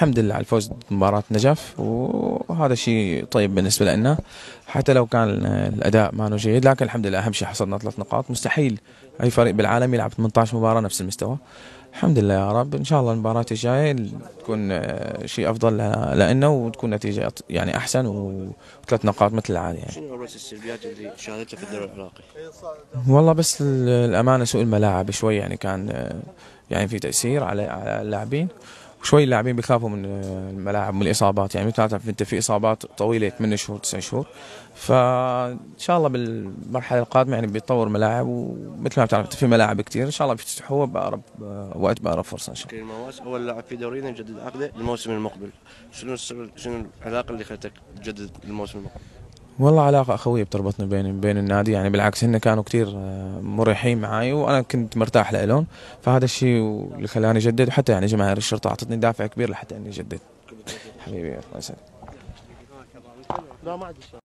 الحمد لله على الفوز بمباراة نجف وهذا شيء طيب بالنسبة لنا حتى لو كان الأداء ما جيد لكن الحمد لله أهم شيء حصلنا ثلاث نقاط مستحيل أي فريق بالعالم يلعب 18 مباراة نفس المستوى الحمد لله يا رب إن شاء الله المباراة الجاية تكون شيء أفضل لنا وتكون نتيجة يعني أحسن وثلاث نقاط مثل العادة يعني. شنو بس السلبيات اللي شاهدتها في الدوري العراقي؟ والله بس الأمانة سوء الملاعب شوي يعني كان يعني في تأثير على اللاعبين وشوي اللاعبين بيخافوا من آه، الملاعب من الاصابات يعني مثل انت في اصابات طويله 8 شهور 9 شهور فان شاء الله بالمرحله القادمه يعني بيتطور ملاعب ومثل ما بتعرف في ملاعب كثير ان شاء الله بيفتتحوها باقرب آه، وقت باقرب فرصه ان شاء الله. المواس اول لاعب في دورينا يجدد عقده للموسم المقبل شنو شنو العلاقه اللي خلتك تجدد الموسم المقبل؟ والله علاقة أخوية بتربطني بين بين النادي يعني بالعكس هن كانوا كتير آه، مريحين معي وأنا كنت مرتاح لهم فهذا الشيء اللي خلاني أجدد وحتى يعني جماهير الشرطة أعطتني دافع كبير لحتى إني أجدد حبيبي الله يسلمك لا ما عندي